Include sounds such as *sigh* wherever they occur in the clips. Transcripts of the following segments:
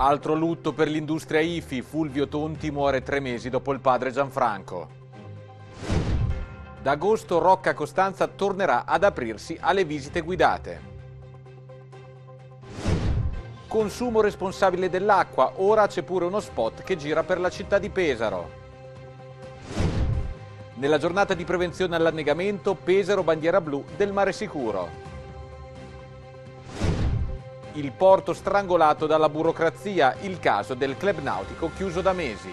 Altro lutto per l'industria IFI, Fulvio Tonti muore tre mesi dopo il padre Gianfranco. D'agosto Rocca Costanza tornerà ad aprirsi alle visite guidate. Consumo responsabile dell'acqua, ora c'è pure uno spot che gira per la città di Pesaro. Nella giornata di prevenzione all'annegamento, Pesaro bandiera blu del mare sicuro il porto strangolato dalla burocrazia, il caso del club nautico chiuso da mesi.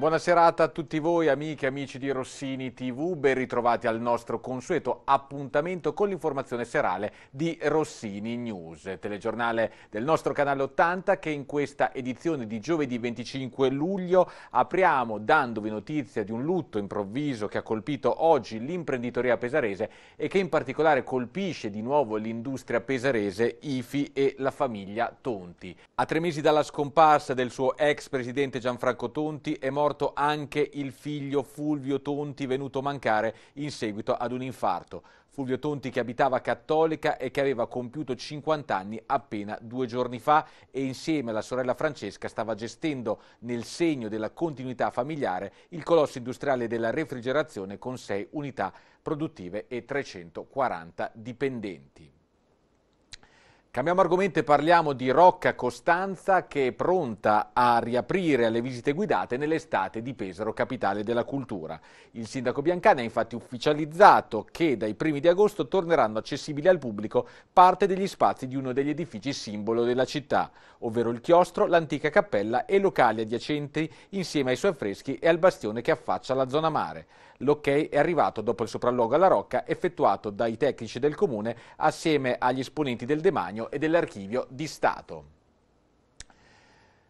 buona serata a tutti voi amiche e amici di Rossini TV, ben ritrovati al nostro consueto appuntamento con l'informazione serale di Rossini News, telegiornale del nostro canale 80 che in questa edizione di giovedì 25 luglio apriamo dandovi notizia di un lutto improvviso che ha colpito oggi l'imprenditoria pesarese e che in particolare colpisce di nuovo l'industria pesarese IFI e la famiglia Tonti. A tre mesi dalla scomparsa del suo ex presidente Gianfranco Tonti è morto morto anche il figlio Fulvio Tonti venuto a mancare in seguito ad un infarto. Fulvio Tonti che abitava Cattolica e che aveva compiuto 50 anni appena due giorni fa e insieme alla sorella Francesca stava gestendo nel segno della continuità familiare il colosso industriale della refrigerazione con 6 unità produttive e 340 dipendenti. Cambiamo argomento e parliamo di Rocca Costanza che è pronta a riaprire alle visite guidate nell'estate di Pesaro, capitale della cultura. Il sindaco Biancani ha infatti ufficializzato che dai primi di agosto torneranno accessibili al pubblico parte degli spazi di uno degli edifici simbolo della città, ovvero il chiostro, l'antica cappella e locali adiacenti insieme ai suoi affreschi e al bastione che affaccia la zona mare. L'ok è arrivato dopo il sopralluogo alla Rocca effettuato dai tecnici del Comune assieme agli esponenti del Demanio e dell'Archivio di Stato.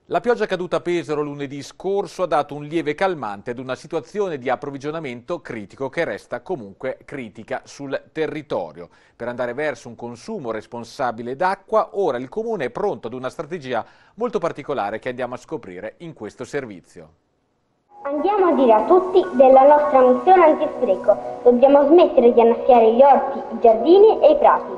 La pioggia caduta a Pesaro lunedì scorso ha dato un lieve calmante ad una situazione di approvvigionamento critico che resta comunque critica sul territorio. Per andare verso un consumo responsabile d'acqua, ora il Comune è pronto ad una strategia molto particolare che andiamo a scoprire in questo servizio. Andiamo a dire a tutti della nostra missione antispreco. Dobbiamo smettere di annaffiare gli orti, i giardini e i prati.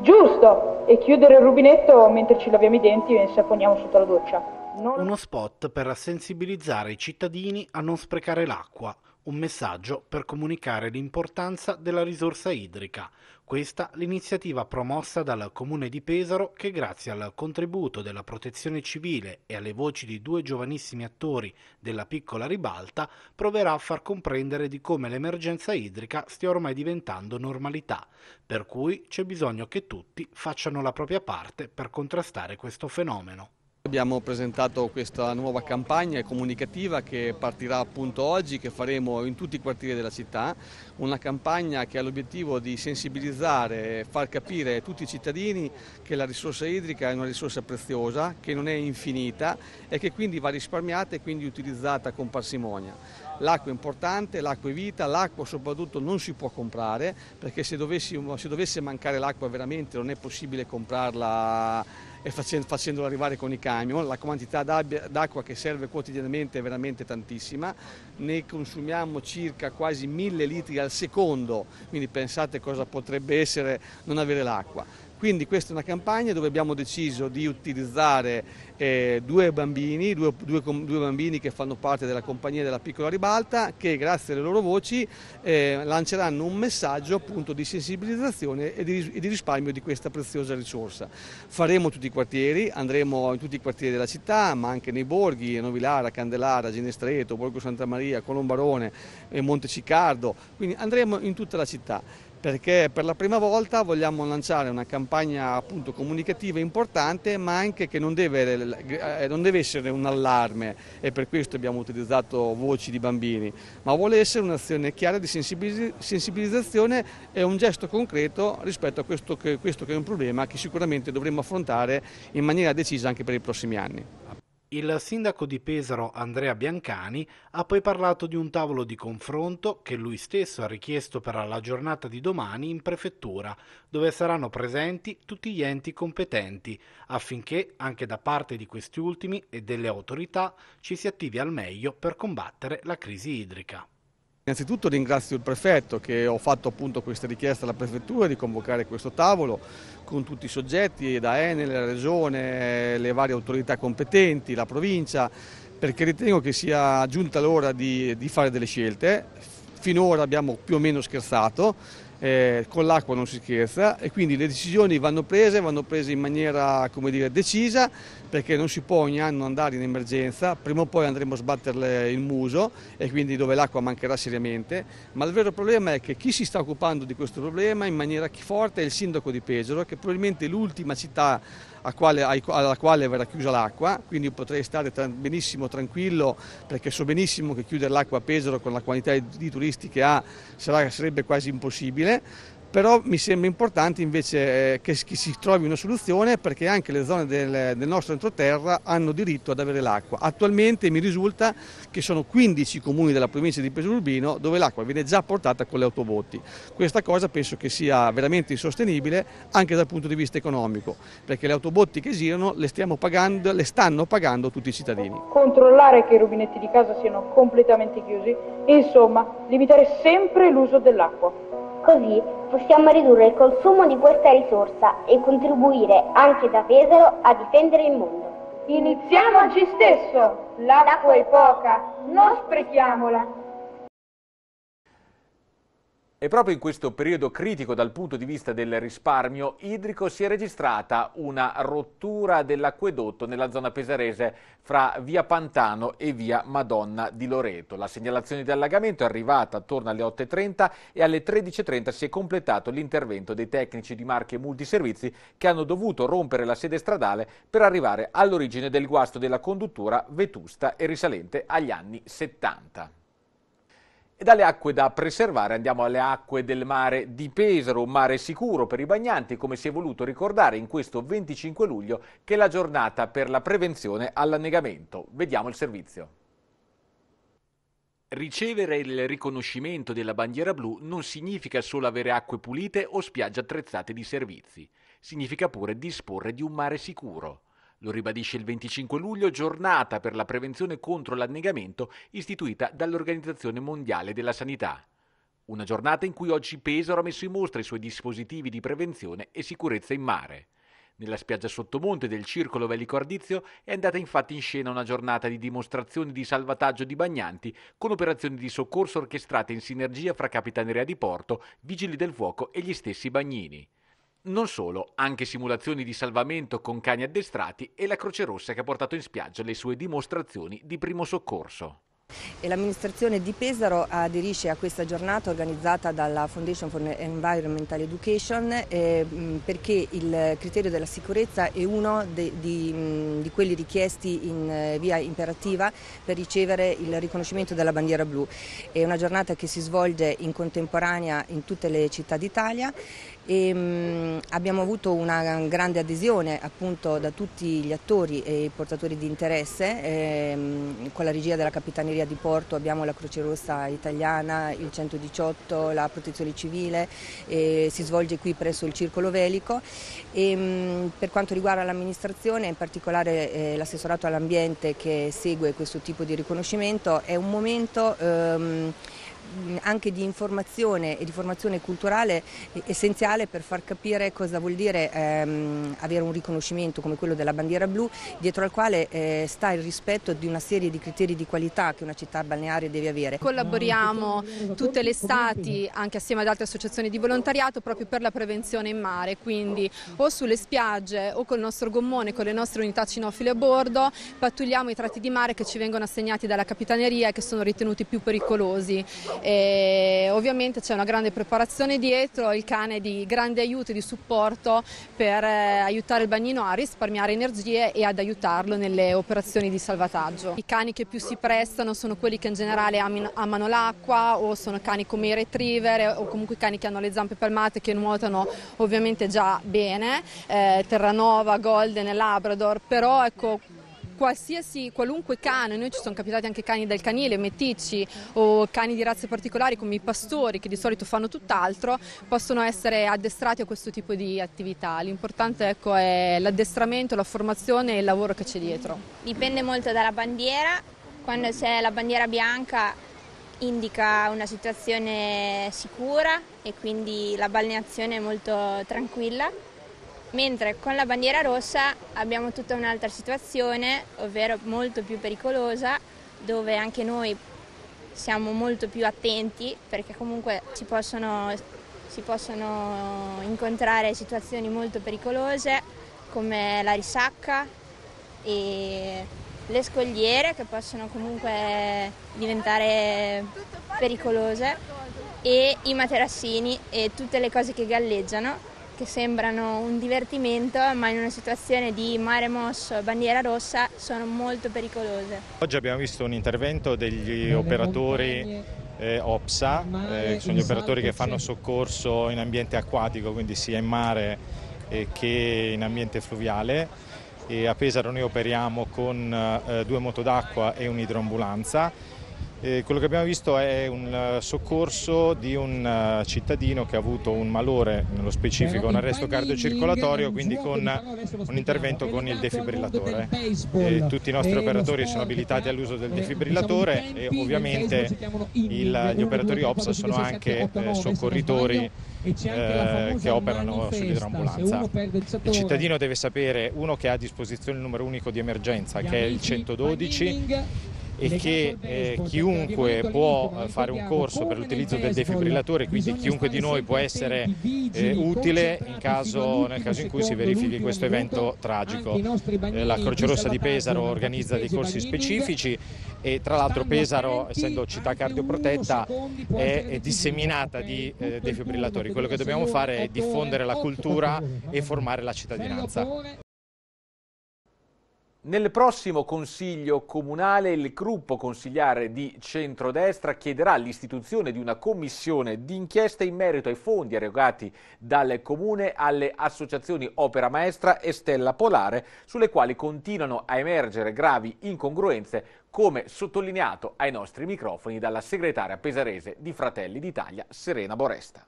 Giusto! E chiudere il rubinetto mentre ci laviamo i denti e saponiamo sotto la doccia. Non... Uno spot per sensibilizzare i cittadini a non sprecare l'acqua un messaggio per comunicare l'importanza della risorsa idrica. Questa l'iniziativa promossa dal Comune di Pesaro che grazie al contributo della protezione civile e alle voci di due giovanissimi attori della piccola ribalta proverà a far comprendere di come l'emergenza idrica stia ormai diventando normalità, per cui c'è bisogno che tutti facciano la propria parte per contrastare questo fenomeno. Abbiamo presentato questa nuova campagna comunicativa che partirà appunto oggi, che faremo in tutti i quartieri della città, una campagna che ha l'obiettivo di sensibilizzare e far capire a tutti i cittadini che la risorsa idrica è una risorsa preziosa, che non è infinita e che quindi va risparmiata e quindi utilizzata con parsimonia. L'acqua è importante, l'acqua è vita, l'acqua soprattutto non si può comprare perché se, dovesse mancare l'acqua veramente non è possibile comprarla e facendo, arrivare con i camion. La quantità d'acqua che serve quotidianamente è veramente tantissima, ne consumiamo circa quasi mille litri al secondo, quindi pensate cosa potrebbe essere non avere l'acqua. Quindi questa è una campagna dove abbiamo deciso di utilizzare eh, due bambini, due, due, due, bambini che fanno parte della compagnia della piccola ribalta che grazie alle loro voci eh, lanceranno un messaggio appunto di sensibilizzazione e di, e di risparmio di questa preziosa risorsa. Faremo tutti i quartieri, andremo in tutti i quartieri della città ma anche nei borghi, Novilara, Candelara, Ginestreto, Borgo Santa Maria, Colombarone, eh, Monte Ciccardo, quindi andremo in tutta la città perché per la prima volta vogliamo lanciare una campagna appunto, comunicativa importante ma anche che non deve, eh, eh, non deve, essere un allarme e per questo abbiamo utilizzato voci di bambini, ma vuole essere un'azione chiara di sensibilizzazione e un gesto concreto rispetto a questo che, questo che è un problema che sicuramente dovremo affrontare in maniera decisa anche per i prossimi anni. Il sindaco di Pesaro Andrea Biancani ha poi parlato di un tavolo di confronto che lui stesso ha richiesto per la giornata di domani in prefettura, dove saranno presenti tutti gli enti competenti, affinché anche da parte di questi ultimi e delle autorità ci si attivi al meglio per combattere la crisi idrica. Innanzitutto ringrazio il prefetto che ho fatto appunto questa richiesta alla prefettura di convocare questo tavolo con tutti i soggetti, da Enel, la regione, le varie autorità competenti, la provincia, perché ritengo che sia giunta l'ora di, di fare delle scelte. Finora abbiamo più o meno scherzato, eh, con l'acqua non si scherza e quindi le decisioni vanno prese, vanno prese in maniera dire, decisa perché non si può ogni anno andare in emergenza, prima o poi andremo a sbatterle il muso e quindi dove l'acqua mancherà seriamente, ma il vero problema è che chi si sta occupando di questo problema in maniera forte è il sindaco di Pesaro che probabilmente l'ultima città quale, alla quale verrà chiusa l'acqua, quindi potrei stare benissimo tranquillo perché so benissimo che chiudere l'acqua a Pesaro con la quantità di turisti che ha sarà, sarebbe quasi impossibile però mi sembra importante invece eh, che, si trovi una soluzione perché anche le zone del, del nostro entroterra hanno diritto ad avere l'acqua. Attualmente mi risulta che sono 15 comuni della provincia di Urbino dove l'acqua viene già portata con le autobotti. Questa cosa penso che sia veramente insostenibile anche dal punto di vista economico perché le autobotti che girano le, pagando, le stanno pagando tutti i cittadini. Controllare che i rubinetti di casa siano completamente chiusi, insomma limitare sempre l'uso dell'acqua. Così possiamo ridurre il consumo di questa risorsa e contribuire anche da Pesaro a difendere il mondo. Iniziamo oggi stesso! L'acqua è poca, non sprechiamola! E proprio in questo periodo critico dal punto di vista del risparmio idrico si è registrata una rottura dell'acquedotto nella zona pesarese fra via Pantano e via Madonna di Loreto. La segnalazione di allagamento è arrivata attorno alle 8.30 e alle 13.30 si è completato l'intervento dei tecnici di marche multiservizi che hanno dovuto rompere la sede stradale per arrivare all'origine del guasto della conduttura vetusta e risalente agli anni 70. E dalle acque da preservare andiamo alle acque del mare di Pesaro, un mare sicuro per i bagnanti, come si è voluto ricordare in questo 25 luglio, che è la giornata per la prevenzione all'annegamento. Vediamo il servizio. Ricevere il riconoscimento della bandiera blu non significa solo avere acque pulite o spiagge attrezzate di servizi, significa pure disporre di un mare sicuro. Lo ribadisce il 25 luglio, giornata per la prevenzione contro l'annegamento istituita dall'Organizzazione Mondiale della Sanità. Una giornata in cui oggi Pesaro ha messo in mostra i suoi dispositivi di prevenzione e sicurezza in mare. Nella spiaggia sottomonte del Circolo Velico Ardizio è andata infatti in scena una giornata di dimostrazioni di salvataggio di bagnanti con operazioni di soccorso orchestrate in sinergia fra Capitaneria di Porto, Vigili del Fuoco e gli stessi bagnini. Non solo, anche simulazioni di salvamento con cani addestrati e la Croce Rossa che ha portato in spiaggia le sue dimostrazioni di primo soccorso. L'amministrazione di Pesaro aderisce a questa giornata organizzata dalla Foundation for Environmental Education eh, mm, perché il criterio della sicurezza è uno de, di, mm, di, quelli richiesti in eh, via imperativa per ricevere il riconoscimento della bandiera blu. È una giornata che si svolge in contemporanea in tutte le città d'Italia e, ehm, mh, abbiamo avuto una grande adesione appunto da tutti gli attori e i portatori di interesse, e, ehm, mh, con la regia della Capitaneria di Porto abbiamo la Croce Rossa Italiana, il 118, la Protezione Civile, e, si svolge qui presso il Circolo Velico. E, ehm, mh, per quanto riguarda l'amministrazione, in particolare eh, l'assessorato all'ambiente che segue questo tipo di riconoscimento, è un momento... Ehm, anche di informazione e di formazione culturale essenziale per far capire cosa vuol dire ehm, avere un riconoscimento come quello della bandiera blu, dietro al quale eh, sta il rispetto di una serie di criteri di qualità che una città balneare deve avere. Collaboriamo tutte le stati anche assieme ad altre associazioni di volontariato proprio per la prevenzione in mare, quindi o sulle spiagge o col nostro gommone, con le nostre unità cinofile a bordo, pattugliamo i tratti di mare che ci vengono assegnati dalla capitaneria e che sono ritenuti più pericolosi e ovviamente c'è una grande preparazione dietro, il cane è di grande aiuto e di supporto per eh, aiutare il bagnino a risparmiare energie e ad aiutarlo nelle operazioni di salvataggio. I cani che più si prestano sono quelli che in generale amano l'acqua o sono cani come i retriever o comunque i cani che hanno le zampe palmate che nuotano ovviamente già bene, eh, Terranova, Golden Labrador, però ecco qualsiasi, qualunque cane, noi ci sono capitati anche cani del canile, meticci o cani di razze particolari come i pastori che di solito fanno tutt'altro, possono essere addestrati a questo tipo di attività. L'importante ecco, è l'addestramento, la formazione e il lavoro che c'è dietro. Dipende molto dalla bandiera, quando c'è la bandiera bianca indica una situazione sicura e quindi la balneazione è molto tranquilla mentre con la bandiera rossa abbiamo tutta un'altra situazione, ovvero molto più pericolosa, dove anche noi siamo molto più attenti perché comunque si possono, si possono incontrare situazioni molto pericolose come la risacca e le scogliere che possono comunque diventare pericolose e i materassini e tutte le cose che galleggiano che sembrano un divertimento, ma in una situazione di mare mosso, e bandiera rossa, sono molto pericolose. Oggi abbiamo visto un intervento degli operatori eh, OPSA, eh, sono gli operatori che fanno soccorso in ambiente acquatico, quindi sia in mare eh, che in ambiente fluviale. E a Pesaro noi operiamo con eh, due moto d'acqua e un'idroambulanza e eh, quello che abbiamo visto è un eh, soccorso di un eh, cittadino che ha avuto un malore, nello specifico un arresto cardiocircolatorio, quindi con un intervento con il defibrillatore. E tutti i nostri operatori sono abilitati all'uso del diciamo, defibrillatore e ovviamente il, gli operatori OPSA sono anche soccorritori eh, che operano sull'idroambulanza. Il cittadino deve sapere, uno, che ha a disposizione il numero unico di emergenza, che è il 112, e che eh, chiunque può fare un corso per l'utilizzo del defibrillatore, quindi chiunque di noi può essere eh, utile caso, nel caso in cui si verifichi questo evento tragico. Eh, la Croce Rossa di Pesaro organizza dei corsi specifici eh, e tra l'altro Pesaro, essendo città cardioprotetta, è, è disseminata di eh, defibrillatori. Quello che dobbiamo fare è diffondere la cultura e formare la cittadinanza. Nel prossimo Consiglio Comunale il gruppo consigliare di centrodestra chiederà l'istituzione di una commissione d'inchiesta in merito ai fondi erogati dal Comune alle associazioni Opera Maestra e Stella Polare, sulle quali continuano a emergere gravi incongruenze, come sottolineato ai nostri microfoni dalla segretaria pesarese di Fratelli d'Italia, Serena Boresta.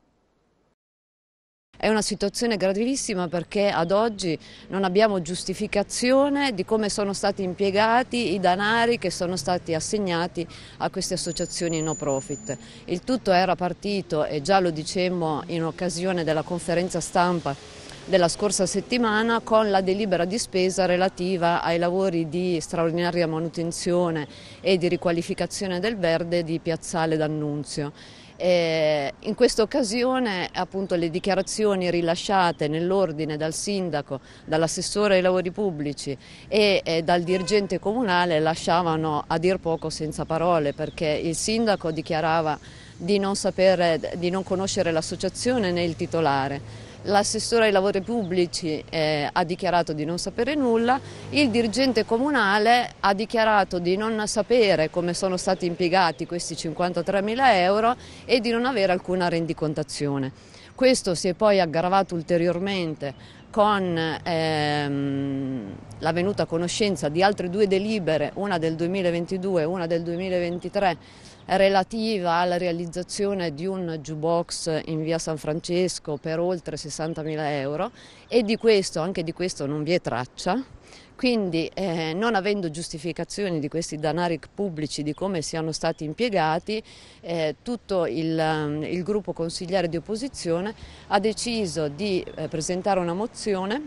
È una situazione gravissima perché ad oggi non abbiamo giustificazione di come sono stati impiegati i danari che sono stati assegnati a queste associazioni no profit. Il tutto era partito, e già lo dicemmo in occasione della conferenza stampa della scorsa settimana con la delibera di spesa relativa ai lavori di straordinaria manutenzione e di riqualificazione del verde di Piazzale d'Annunzio. E eh, in questa occasione appunto, le dichiarazioni rilasciate nell'ordine dal sindaco, dall'assessore ai lavori pubblici e, e eh, dal dirigente comunale lasciavano a dir poco senza parole perché il sindaco dichiarava di non, sapere, di non conoscere l'associazione né il titolare l'assessore ai lavori pubblici eh, ha dichiarato di non sapere nulla, il dirigente comunale ha dichiarato di non sapere come sono stati impiegati questi 53.000 euro e di non avere alcuna rendicontazione. Questo si è poi aggravato ulteriormente con ehm, la venuta a conoscenza di altre due delibere, una del 2022 e una del 2023, relativa alla realizzazione di un jukebox in via San Francesco per oltre 60.000 euro e di questo, anche di questo non vi è traccia. Quindi eh, non avendo giustificazioni di questi danari pubblici, di come siano stati impiegati, eh, tutto il, ehm, il, gruppo consigliare di opposizione ha deciso di eh, presentare una mozione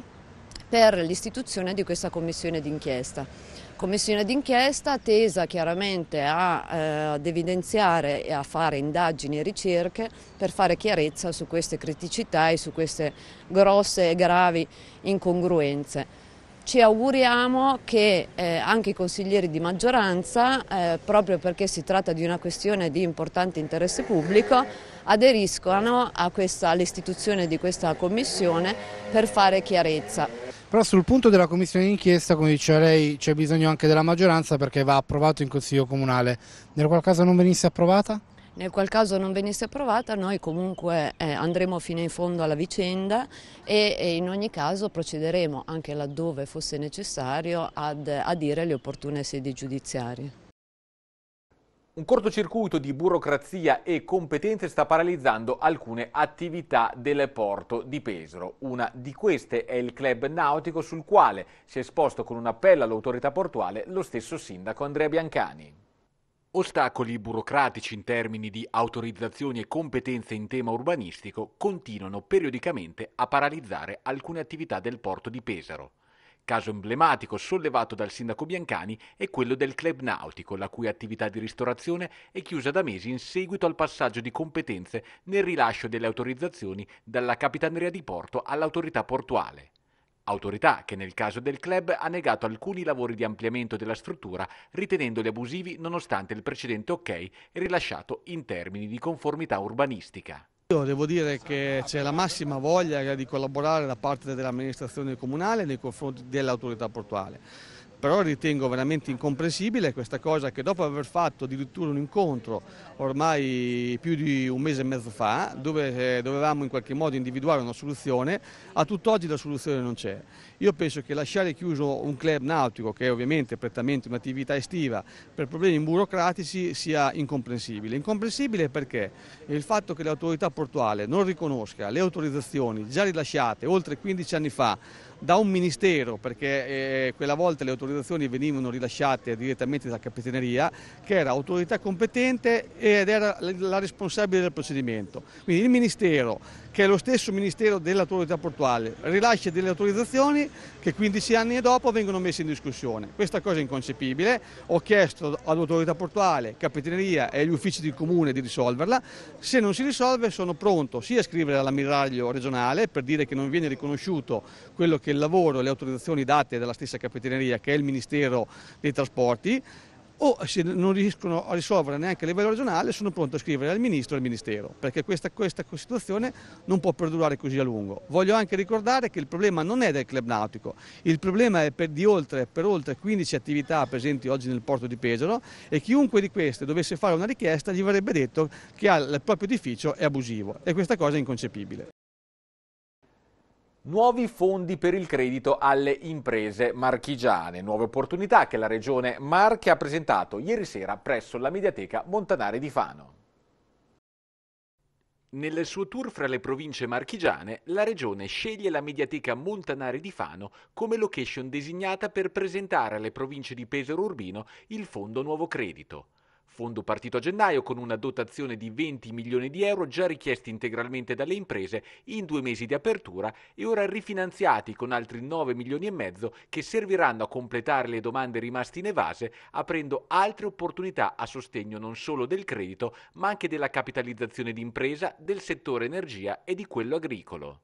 per l'istituzione di questa commissione d'inchiesta commissione d'inchiesta tesa chiaramente a, eh, ad evidenziare e a fare indagini e ricerche per fare chiarezza su queste criticità e su queste grosse e gravi incongruenze. Ci auguriamo che eh, anche i consiglieri di maggioranza, eh, proprio perché si tratta di una questione di importante interesse pubblico, aderiscano all'istituzione di questa commissione per fare chiarezza. Però sul punto della commissione d'inchiesta, come diceva lei, c'è bisogno anche della maggioranza perché va approvato in Consiglio Comunale. Nel qual caso non venisse approvata? nel qual caso non venisse approvata noi comunque eh, andremo fino in fondo alla vicenda e, e, in ogni caso procederemo anche laddove fosse necessario ad adire le opportune sedi giudiziarie. Un cortocircuito di burocrazia e competenze sta paralizzando alcune attività del porto di Pesaro. Una di queste è il club nautico sul quale si è esposto con un appello all'autorità portuale lo stesso sindaco Andrea Biancani. Ostacoli burocratici in termini di autorizzazioni e competenze in tema urbanistico continuano periodicamente a paralizzare alcune attività del porto di Pesaro. Caso emblematico sollevato dal sindaco Biancani è quello del club nautico, la cui attività di ristorazione è chiusa da mesi in seguito al passaggio di competenze nel rilascio delle autorizzazioni dalla Capitaneria di Porto all'autorità portuale. Autorità che nel caso del club ha negato alcuni lavori di ampliamento della struttura ritenendoli abusivi nonostante il precedente ok rilasciato in termini di conformità urbanistica. Devo dire che c'è la massima voglia di collaborare da parte dell'amministrazione comunale nei confronti dell'autorità portuale. Però ritengo veramente incomprensibile questa cosa che dopo aver fatto addirittura un incontro ormai più di un mese e mezzo fa, dove eh, dovevamo in qualche modo individuare una soluzione, a tutt'oggi la soluzione non c'è. Io penso che lasciare chiuso un club nautico, che è ovviamente prettamente un'attività estiva, per problemi burocratici sia incomprensibile. Incomprensibile perché il fatto che l'autorità portuale non riconosca le autorizzazioni già rilasciate oltre 15 anni fa da un ministero, perché eh, quella volta le autorizzazioni venivano rilasciate direttamente dalla Capitaneria, che era autorità competente ed era la responsabile del procedimento. Quindi il ministero che lo stesso Ministero dell'autorità portuale rilascia delle autorizzazioni che 15 anni dopo vengono messe in discussione. Questa cosa è inconcepibile, ho chiesto all'autorità portuale, capitaneria e agli uffici del comune di risolverla, se non si risolve sono pronto sia a scrivere all'ammiraglio regionale per dire che non viene riconosciuto quello che è il lavoro e le autorizzazioni date dalla stessa capitaneria che è il Ministero dei Trasporti, o se non riescono a risolvere neanche a livello regionale sono pronto a scrivere al Ministro e al Ministero, perché questa, questa situazione non può perdurare così a lungo. Voglio anche ricordare che il problema non è del club nautico, il problema è per, oltre, per oltre 15 attività presenti oggi nel porto di Pesaro e chiunque di queste dovesse fare una richiesta gli verrebbe detto che il proprio edificio è abusivo e questa cosa è inconcepibile. Nuovi fondi per il credito alle imprese marchigiane, nuove opportunità che la Regione Marche ha presentato ieri sera presso la Mediateca Montanari di Fano. Nel suo tour fra le province marchigiane, la Regione sceglie la Mediateca Montanari di Fano come location designata per presentare alle province di Pesaro Urbino il Fondo Nuovo Credito. Fondo partito a gennaio con una dotazione di 20 milioni di euro già richiesti integralmente dalle imprese in due mesi di apertura e ora rifinanziati con altri 9 milioni e mezzo che serviranno a completare le domande rimaste in evase, aprendo altre opportunità a sostegno non solo del credito, ma anche della capitalizzazione d'impresa, del settore energia e di quello agricolo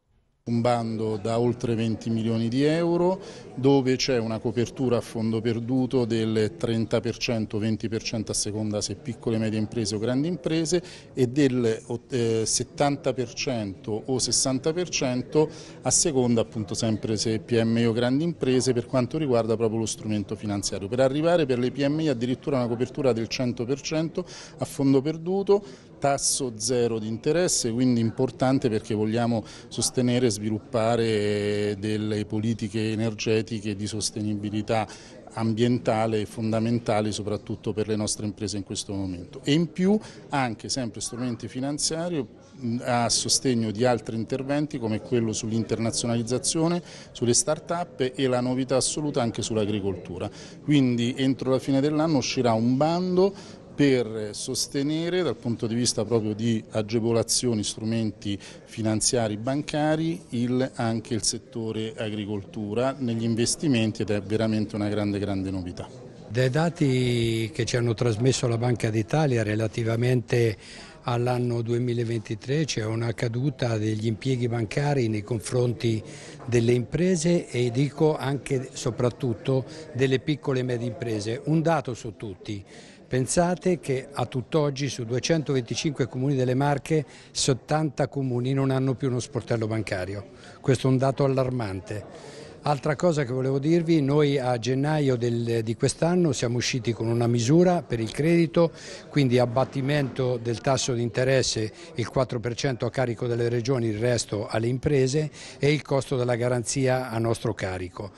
un bando da oltre 20 milioni di euro dove c'è una copertura a fondo perduto del 30%, 20% a seconda se piccole, e medie imprese o grandi imprese e del 70% eh, o 60% a seconda appunto sempre se PMI o grandi imprese per quanto riguarda proprio lo strumento finanziario. Per arrivare per le PMI addirittura una copertura del 100% a fondo perduto tasso zero di interesse, quindi importante perché vogliamo sostenere e sviluppare delle politiche energetiche di sostenibilità ambientale fondamentali soprattutto per le nostre imprese in questo momento e in più anche sempre strumenti finanziari a sostegno di altri interventi come quello sull'internazionalizzazione, sulle start-up e la novità assoluta anche sull'agricoltura. Quindi entro la fine dell'anno uscirà un bando per sostenere dal punto di vista proprio di agevolazioni, strumenti finanziari bancari il, anche il settore agricoltura negli investimenti ed è veramente una grande grande novità. Dai dati che ci hanno trasmesso la Banca d'Italia relativamente all'anno 2023 c'è una caduta degli impieghi bancari nei confronti delle imprese e dico anche e soprattutto delle piccole e medie imprese. Un dato su tutti, Pensate che a tutt'oggi su 225 comuni delle Marche 70 comuni non hanno più uno sportello bancario, questo è un dato allarmante. Altra cosa che volevo dirvi, noi a gennaio del, di quest'anno siamo usciti con una misura per il credito, quindi abbattimento del tasso di interesse, il 4% a carico delle regioni, il resto alle imprese e il costo della garanzia a nostro carico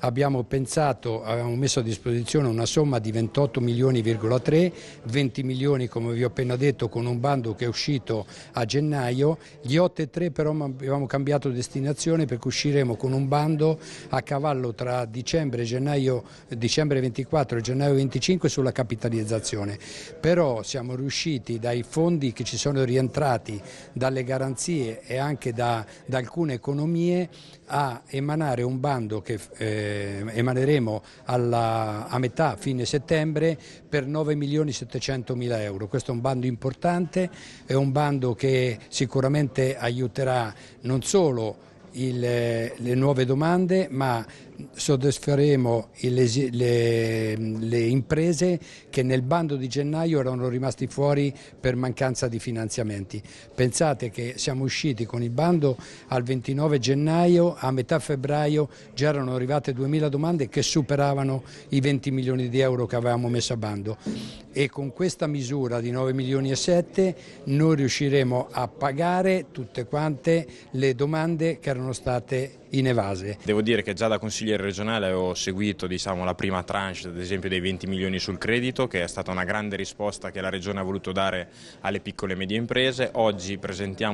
abbiamo pensato, abbiamo messo a disposizione una somma di 28 milioni,3, 20 milioni come vi ho appena detto con un bando che è uscito a gennaio, gli 8,3 però abbiamo cambiato destinazione perché usciremo con un bando a cavallo tra dicembre, gennaio, dicembre 24 e gennaio 25 sulla capitalizzazione, però siamo riusciti dai fondi che ci sono rientrati, dalle garanzie e anche da, da alcune economie a emanare un bando che eh, emaneremo alla, a metà fine settembre per 9 milioni 700 mila euro. Questo è un bando importante, è un bando che sicuramente aiuterà non solo il, eh, le nuove domande ma soddisferemo le, le, le, imprese che nel bando di gennaio erano rimasti fuori per mancanza di finanziamenti. Pensate che siamo usciti con il bando al 29 gennaio, a metà febbraio già erano arrivate 2.000 domande che superavano i 20 milioni di euro che avevamo messo a bando e con questa misura di 9 milioni e 7 noi riusciremo a pagare tutte quante le domande che erano state inevase. Devo dire che già da consigliere regionale ho seguito diciamo, la prima tranche, ad esempio dei 20 milioni sul credito, che è stata una grande risposta che la regione ha voluto dare alle piccole e medie imprese. Oggi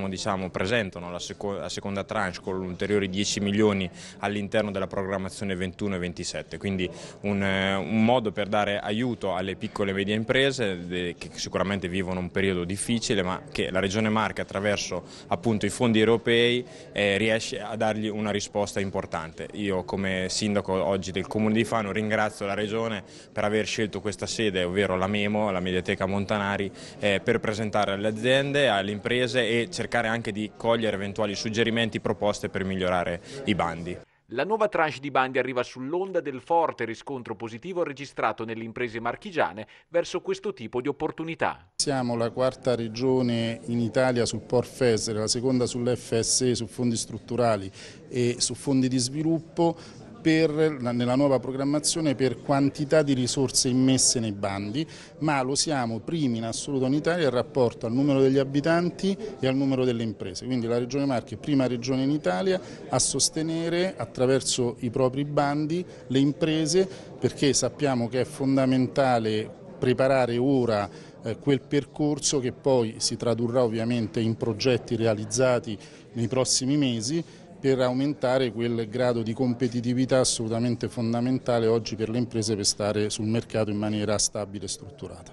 diciamo, presentano la, seco la, seconda tranche con ulteriori 10 milioni all'interno della programmazione 21 e 27, quindi un, un modo per dare aiuto alle piccole e medie imprese che sicuramente vivono un periodo difficile, ma che la regione Marche attraverso appunto, i fondi europei eh, riesce a dargli una risposta risposta importante. Io come sindaco oggi del Comune di Fano ringrazio la Regione per aver scelto questa sede, ovvero la Memo, la Mediateca Montanari, eh, per presentare alle aziende, alle imprese e cercare anche di cogliere eventuali suggerimenti, proposte per migliorare i bandi. La nuova tranche di bandi arriva sull'onda del forte riscontro positivo registrato nelle imprese marchigiane verso questo tipo di opportunità. Siamo la quarta regione in Italia sul PORFES, la seconda sull'FSE, su fondi strutturali e su fondi di sviluppo per, nella nuova programmazione per quantità di risorse immesse nei bandi, ma lo siamo primi in assoluto in Italia in rapporto al numero degli abitanti e al numero delle imprese. Quindi la Regione Marche è prima regione in Italia a sostenere attraverso i propri bandi le imprese perché sappiamo che è fondamentale preparare ora eh, quel percorso che poi si tradurrà ovviamente in progetti realizzati nei prossimi mesi per aumentare quel grado di competitività assolutamente fondamentale oggi per le imprese per stare sul mercato in maniera stabile e strutturata.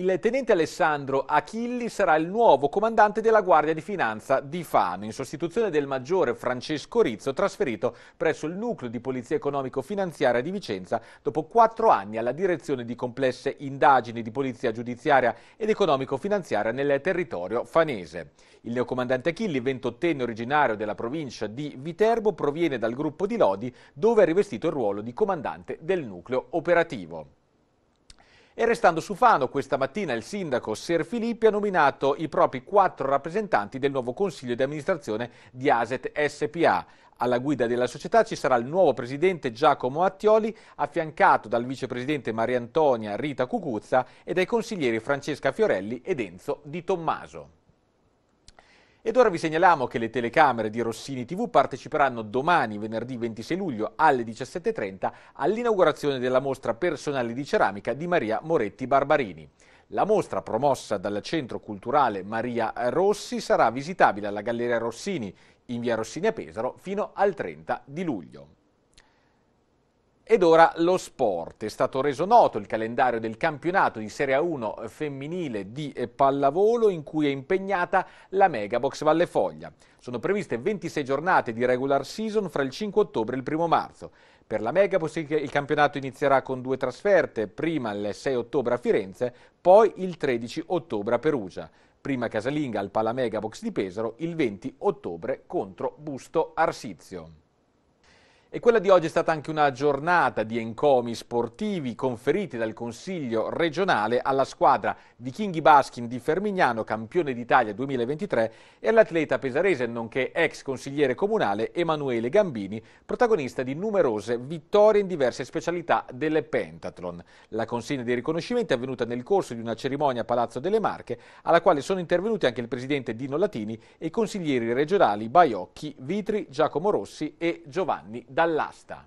Il tenente Alessandro Achilli sarà il nuovo comandante della Guardia di Finanza di Fano, in sostituzione del maggiore Francesco Rizzo, trasferito presso il nucleo di Polizia Economico-Finanziaria di Vicenza dopo quattro anni alla direzione di complesse indagini di polizia giudiziaria ed economico-finanziaria nel territorio fanese. Il neocomandante Achilli, ventottenne originario della provincia di Viterbo, proviene dal gruppo di Lodi, dove ha rivestito il ruolo di comandante del nucleo operativo. E restando su Fano, questa mattina il sindaco Ser Filippi ha nominato i propri quattro rappresentanti del nuovo consiglio di amministrazione di Aset SPA. Alla guida della società ci sarà il nuovo presidente Giacomo Attioli, affiancato dal vicepresidente Maria Antonia Rita Cucuzza e dai consiglieri Francesca Fiorelli ed Enzo Di Tommaso. Ed ora vi segnaliamo che le telecamere di Rossini TV parteciperanno domani, venerdì 26 luglio alle 17.30, all'inaugurazione della mostra personale di ceramica di Maria Moretti Barbarini. La mostra, promossa dal Centro Culturale Maria Rossi, sarà visitabile alla Galleria Rossini in via Rossini a Pesaro fino al 30 di luglio. Ed ora lo sport. È stato reso noto il calendario del campionato di Serie 1 eh, femminile di eh, pallavolo in cui è impegnata la Megabox Valle Foglia. Sono previste 26 giornate di regular season fra il 5 ottobre e il 1 marzo. Per la Megabox il campionato inizierà con due trasferte, prima il 6 ottobre a Firenze, poi il 13 ottobre a Perugia. Prima casalinga al Palamegabox di Pesaro il 20 ottobre contro Busto Arsizio. E quella di oggi è stata anche una giornata di encomi sportivi conferiti dal Consiglio regionale alla squadra di Kinghi Baskin di Fermignano, campione d'Italia 2023, e all'atleta pesarese, nonché ex consigliere comunale Emanuele Gambini, protagonista di numerose vittorie in diverse specialità delle pentathlon. La consegna dei riconoscimenti è avvenuta nel corso di una cerimonia a Palazzo delle Marche, alla quale sono intervenuti anche il presidente Dino Latini e i consiglieri regionali Baiocchi, Vitri, Giacomo Rossi e Giovanni D'Alessio dall'asta.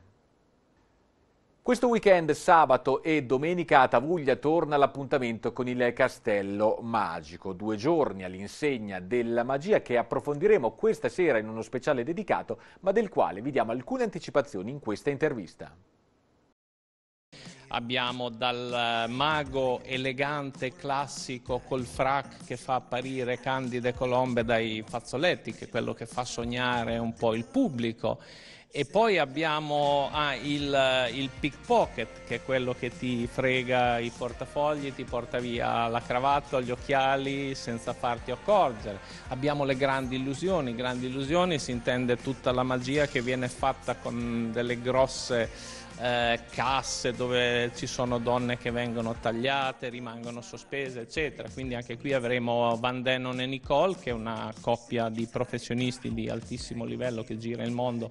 Questo weekend, sabato e domenica a Tavuglia torna l'appuntamento con il Castello Magico. Due giorni all'insegna della magia che approfondiremo questa sera in uno speciale dedicato, ma del quale vi diamo alcune anticipazioni in questa intervista. Abbiamo dal eh, mago elegante, classico, col frac che fa apparire Candide Colombe dai fazzoletti, che è quello che fa sognare un po' il pubblico e poi abbiamo ah, il, il, pickpocket, che è quello che ti frega i portafogli, ti porta via la cravatta, gli occhiali senza farti accorgere. Abbiamo le grandi illusioni, grandi illusioni si intende tutta la magia che viene fatta con delle grosse eh, casse dove ci sono donne che vengono tagliate, rimangono sospese, eccetera. Quindi anche qui avremo Van Denon e Nicole, che è una coppia di professionisti di altissimo livello che gira il mondo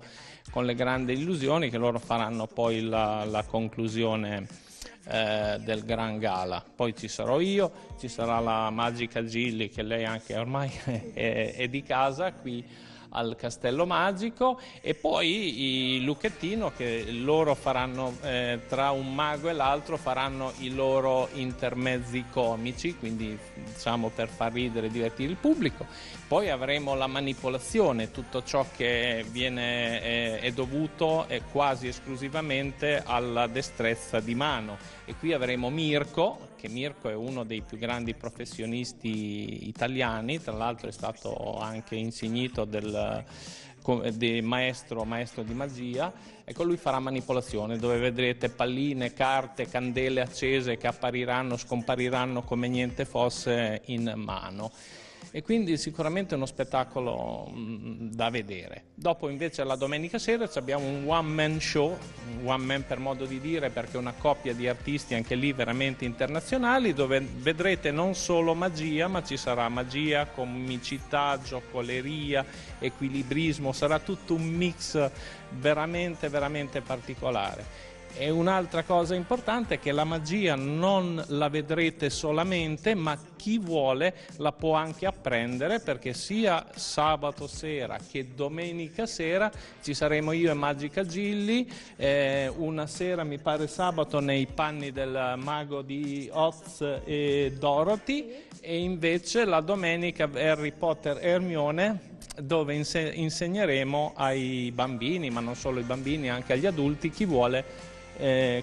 con le grandi illusioni, che loro faranno poi la, la conclusione. Eh, del Gran Gala. Poi ci sarò io, ci sarà la magica Gilli che lei anche ormai *laughs* è, è di casa qui al Castello Magico e poi i Lucchettino che loro faranno eh, tra un mago e l'altro faranno i loro intermezzi comici, quindi diciamo per far ridere e divertire il pubblico. Poi avremo la manipolazione, tutto ciò che viene, eh, è dovuto eh, quasi esclusivamente alla destrezza di mano e qui avremo Mirko, che Mirko è uno dei più grandi professionisti italiani, tra l'altro è stato anche insignito del di maestro, maestro di magia, ecco lui farà manipolazione dove vedrete palline, carte, candele accese che appariranno, scompariranno come niente fosse in mano e quindi sicuramente uno spettacolo mm, da vedere. Dopo invece la domenica sera abbiamo un one man show, un one man per modo di dire perché una coppia di artisti anche lì veramente internazionali dove vedrete non solo magia ma ci sarà magia, comicità, giocoleria, equilibrismo, sarà tutto un mix veramente veramente particolare. E un'altra cosa importante è che la magia non la vedrete solamente, ma chi vuole la può anche apprendere perché sia sabato sera che domenica sera ci saremo io e Magica Gilli, eh, una sera mi pare sabato nei panni del mago di Oz e Dorothy e invece la domenica Harry Potter e Hermione dove inse insegneremo ai bambini, ma non solo ai bambini, anche agli adulti, chi vuole eh,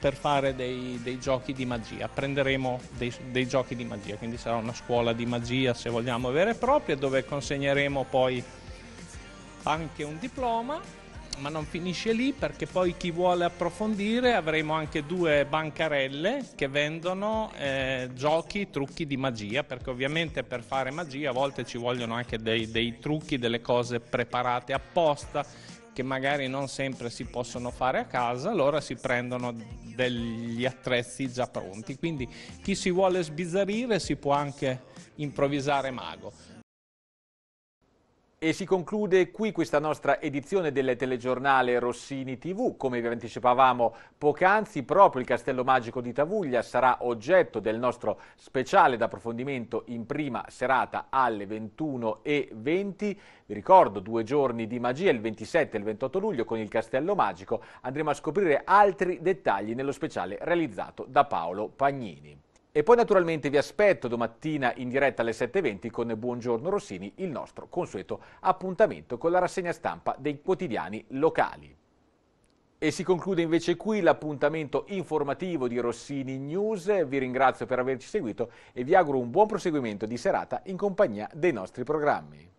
per fare dei, dei, giochi di magia. Prenderemo dei, dei, giochi di magia, quindi sarà una scuola di magia, se vogliamo, vera e propria, dove consegneremo poi anche un diploma, ma non finisce lì perché poi chi vuole approfondire avremo anche due bancarelle che vendono eh, giochi, trucchi di magia, perché ovviamente per fare magia a volte ci vogliono anche dei, dei trucchi, delle cose preparate apposta che magari non sempre si possono fare a casa, allora si prendono degli attrezzi già pronti. Quindi chi si vuole sbizzarrire si può anche improvvisare mago. E si conclude qui questa nostra edizione del telegiornale Rossini TV. Come vi anticipavamo poc'anzi, proprio il Castello Magico di Tavuglia sarà oggetto del nostro speciale d'approfondimento in prima serata alle 21.20. Vi ricordo due giorni di magia, il 27 e il 28 luglio con il Castello Magico. Andremo a scoprire altri dettagli nello speciale realizzato da Paolo Pagnini. E poi naturalmente vi aspetto domattina in diretta alle 7.20 con Buongiorno Rossini, il nostro consueto appuntamento con la rassegna stampa dei quotidiani locali. E si conclude invece qui l'appuntamento informativo di Rossini News. Vi ringrazio per averci seguito e vi auguro un buon proseguimento di serata in compagnia dei nostri programmi.